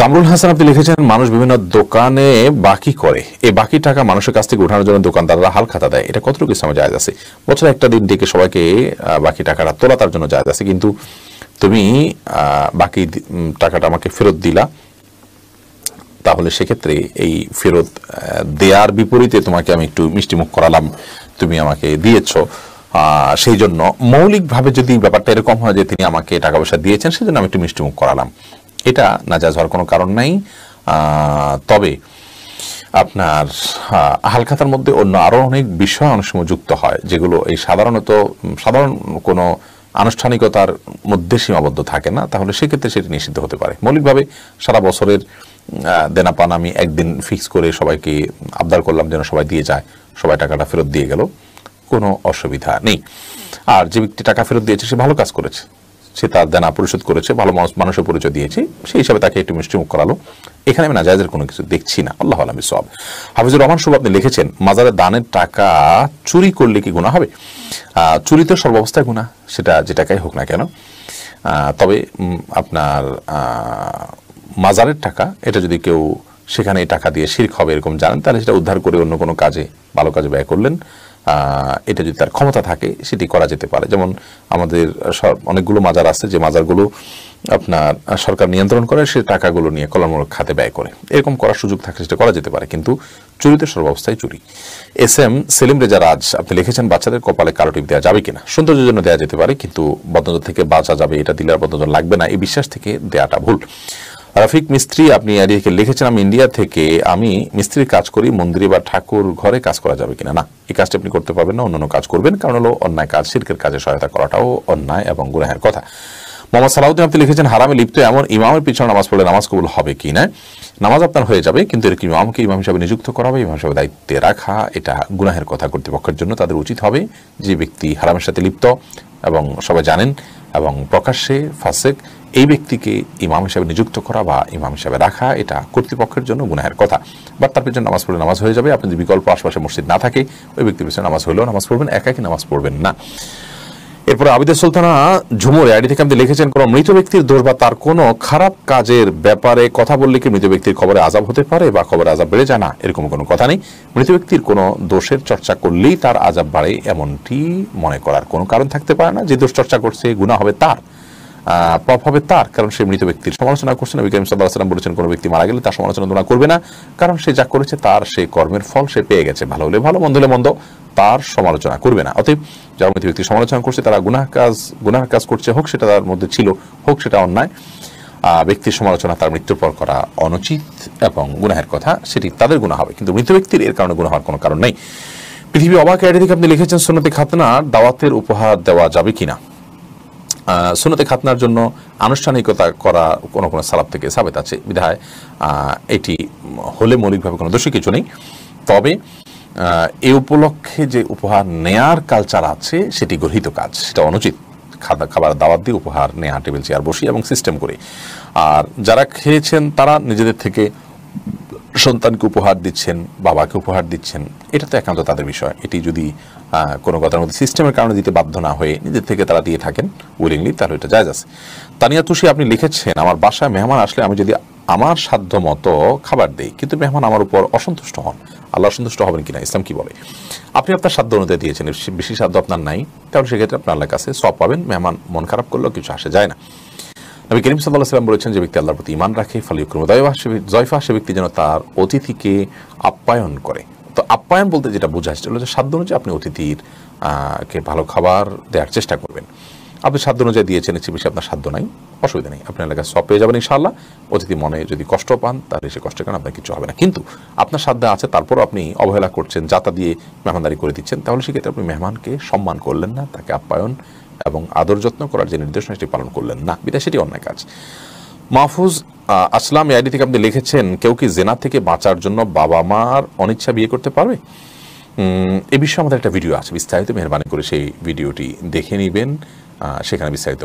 কামরুল হাসান আপনি লিখেছেন মানুষ বিভিন্ন দোকানে বাকি করে এই বাকি টাকা মানুষের কাছ থেকে উঠানোর জন্য দোকানদাররা হাল খাতা দেয় এটা কতটুকু ইসলামে যায় আছে বছরে একটা দিন ডেকে সবাইকে বাকি টাকাটা তোলা তার জন্য যায় আছে কিন্তু তুমি বাকি টাকাটা আমাকে ফেরত দিলা তাহলে সেক্ষেত্রে এই ফেরত দেয়ার বিপরীতে তোমাকে আমি একটু মিষ্টিমুখ করালাম তুমি আমাকে দিয়েছ সেই জন্য মৌলিকভাবে যদি ব্যাপারটা এরকম হয় যে তিনি আমাকে টাকা পয়সা দিয়েছেন সেই জন্য আমি একটু মিষ্টিমুখ করালাম এটা নাজাজ হওয়ার কোনো কারণ নাই তবে আপনার হালখাতার মধ্যে অন্য আরও অনেক বিষয় অনেক সময় যুক্ত হয় যেগুলো এই সাধারণত সাধারণ কোনো আনুষ্ঠানিকতার মধ্যে সীমাবদ্ধ থাকে না তাহলে সেক্ষেত্রে সেটি নিষিদ্ধ হতে পারে মৌলিকভাবে সারা বছরের দেনাপান আমি একদিন ফিক্স করে সবাইকে আবদার করলাম যেন সবাই দিয়ে যায় সবাই টাকাটা ফেরত দিয়ে গেল কোনো অসুবিধা নেই আর যে ব্যক্তি টাকা ফেরত দিয়েছে সে ভালো কাজ করেছে সে তার দেনা পরিশোধ করেছে ভালো মানুষ মানুষের পরিচয় দিয়েছে সেই হিসাবে তাকে একটু মিষ্টি মুখ করালো এখানে আমি নাজাজের কোনো কিছু দেখছি না আল্লাহ আলমী সব হাফিজুর রহমান সব আপনি লিখেছেন মাজারের দানের টাকা চুরি করলে কি গুণা হবে চুরি তো সর্বাবস্থায় গুণা সেটা যে টাকাই হোক না কেন তবে আপনার মাজারের টাকা এটা যদি কেউ সেখানে টাকা দিয়ে শির্ক হবে এরকম জানেন তাহলে সেটা উদ্ধার করে অন্য কোনো কাজে ভালো কাজে ব্যয় করলেন এটা যদি তার ক্ষমতা থাকে সেটি করা যেতে পারে যেমন আমাদের অনেকগুলো মাজার আছে যে মাজারগুলো আপনার সরকার নিয়ন্ত্রণ করে সে টাকাগুলো নিয়ে কলমূলক খাতে ব্যয় করে এরকম করার সুযোগ থাকলে সেটা করা যেতে পারে কিন্তু চুরিতে সর্বাবস্থায় চুরি এস এম সেলিম রেজা রাজ আপনি লিখেছেন বাচ্চাদের কপালে কালো টিপ দেওয়া যাবে কিনা সৌন্দর্যের জন্য দেওয়া যেতে পারে কিন্তু বদনজর থেকে বাঁচা যাবে এটা দিলে আর বদনজর লাগবে না এই বিশ্বাস থেকে দেওয়াটা ভুল রাফিক মিস্ত্রি আপনি আরিয়াকে লিখেছেন আমি ইন্ডিয়া থেকে আমি মিস্ত্রির কাজ করি মন্দিরে বা ঠাকুর ঘরে কাজ করা যাবে কিনা না এই কাজটা আপনি করতে পারবেন না অন্যান্য কাজ করবেন কারণ হলো অন্যায় কাজ শিল্পের কাজে সহায়তা করাটাও অন্যায় এবং গুনাহের কথা মোহাম্মদ সালাউদ্দিন আপনি লিখেছেন হারামে লিপ্ত এমন ইমামের পিছনে নামাজ পড়লে নামাজ কবুল হবে কি না নামাজ আপনার হয়ে যাবে কিন্তু এরকম ইমামকে ইমাম হিসাবে নিযুক্ত করা হবে ইমাম হিসাবে দায়িত্বে রাখা এটা গুনাহের কথা কর্তৃপক্ষের জন্য তাদের উচিত হবে যে ব্যক্তি হারামের সাথে লিপ্ত এবং সবাই জানেন এবং প্রকাশ্যে ফাসেক এই ব্যক্তিকে ইমাম হিসাবে নিযুক্ত করা বা ইমাম হিসাবে রাখা এটা কর্তৃপক্ষের জন্য গুনাহের কথা বা তার পিছনে নামাজ পড়লে নামাজ হয়ে যাবে আপনি যদি বিকল্প আশপাশে মসজিদ না থাকে ওই ব্যক্তির পিছনে নামাজ হলেও নামাজ পড়বেন একাকি নামাজ পড়বেন না এরপরে আবিদা সুলতানা ঝুমুরে আইডি থেকে আপনি লিখেছেন কোনো মৃত ব্যক্তির দোষ বা তার কোনো খারাপ কাজের ব্যাপারে কথা বললে কি মৃত ব্যক্তির খবরে আজাব হতে পারে বা খবরে আজাব বেড়ে যায় না এরকম কোনো কথা নেই মৃত ব্যক্তির কোনো দোষের চর্চা করলেই তার আজাব বাড়ে এমনটি মনে করার কোনো কারণ থাকতে পারে না যে দোষ চর্চা করছে গুণা হবে তার পাপ হবে তার কারণ সে মৃত ব্যক্তির সমালোচনা করছে না সাল্লাহাম বলেছেন কোনো ব্যক্তি মারা গেলে তার সমালোচনা করবে না কারণ সে যা করেছে তার সেই কর্মের ফল সে পেয়ে গেছে ভালো হলে ভালো মন্দ হলে মন্দ তার সমালোচনা করবে না অতএব যার মধ্যে ব্যক্তি সমালোচনা করছে তারা গুনাহ কাজ গুনাহ কাজ করছে হোক সেটা তার মধ্যে ছিল হোক সেটা অন্যায় ব্যক্তির সমালোচনা তার মৃত্যুর পর করা অনুচিত এবং গুনাহের কথা সেটি তাদের গুণা হবে কিন্তু মৃত ব্যক্তির এর কারণে গুণা হওয়ার কোনো কারণ নেই পৃথিবী অবাক এটি থেকে আপনি লিখেছেন সোনাতে খাতনা দাওয়াতের উপহার দেওয়া যাবে কিনা সুনতে খাতনার জন্য আনুষ্ঠানিকতা করা কোনো কোনো সালাব থেকে সাবেত আছে বিধায় এটি হলে মৌলিকভাবে কোনো দোষী কিছু নেই তবে এ উপলক্ষে যে উপহার নেয়ার কালচার আছে সেটি গৃহীত কাজ সেটা অনুচিত খাদা খাবার দাবার দিয়ে উপহার নেয়া টেবিল চেয়ার বসি এবং সিস্টেম করে আর যারা খেয়েছেন তারা নিজেদের থেকে সন্তানকে উপহার দিচ্ছেন বাবাকে উপহার দিচ্ছেন এটা তো একান্ত তাদের বিষয় এটি যদি কোনো কথার মধ্যে সিস্টেমের কারণে দিতে বাধ্য না হয়ে নিজের থেকে তারা দিয়ে থাকেন উইলিংলি তাহলে এটা যায় আছে তানিয়া তুষি আপনি লিখেছেন আমার বাসায় মেহমান আসলে আমি যদি আমার সাধ্য মতো খাবার দেই কিন্তু মেহমান আমার উপর অসন্তুষ্ট হন আল্লাহ সন্তুষ্ট হবেন কিনা ইসলাম কি বলে আপনি আপনার সাধ্য অনুযায়ী দিয়েছেন বেশি সাধ্য আপনার নাই তাহলে সেক্ষেত্রে আপনার আল্লাহর কাছে সব পাবেন মেহমান মন খারাপ করলেও কিছু আসে যায় না আমি করিম সাল্লাহ সাল্লাম বলেছেন যে ব্যক্তি আল্লাহর প্রতি ইমান রাখে ফলে দয়ফা জয়ফা সে ব্যক্তি যেন তার অতিথিকে আপ্যায়ন করে তো আপ্যায়ন বলতে যেটা বোঝা যাচ্ছে যে সাধ্য অনুযায়ী আপনি অতিথির কে ভালো খাবার দেওয়ার চেষ্টা করবেন আপনি সাধ্য অনুযায়ী দিয়েছেন এর বেশি আপনার সাধ্য নাই অসুবিধা নেই আপনার এলাকায় সব পেয়ে যাবেন ইনশাআল্লাহ অতিথি মনে যদি কষ্ট পান তাহলে সে কষ্টের কারণে আপনার কিছু হবে না কিন্তু আপনার সাধ্য আছে তারপরও আপনি অবহেলা করছেন যাতা দিয়ে মেহমানদারি করে দিচ্ছেন তাহলে সেক্ষেত্রে আপনি মেহমানকে সম্মান করলেন না তাকে আপ্যায়ন এবং আদর যত্ন করার যে নির্দেশনা সেটি পালন করলেন না বিদায় সেটি অন্য কাজ মাহফুজ আসলাম এই আইডি থেকে আপনি লিখেছেন কেউ কি জেনা থেকে বাঁচার জন্য বাবা মার অনিচ্ছা বিয়ে করতে পারবে এ বিষয়ে আমাদের একটা ভিডিও আছে বিস্তারিত মেহরবানি করে সেই ভিডিওটি দেখে নেবেন সেখানে বিস্তারিত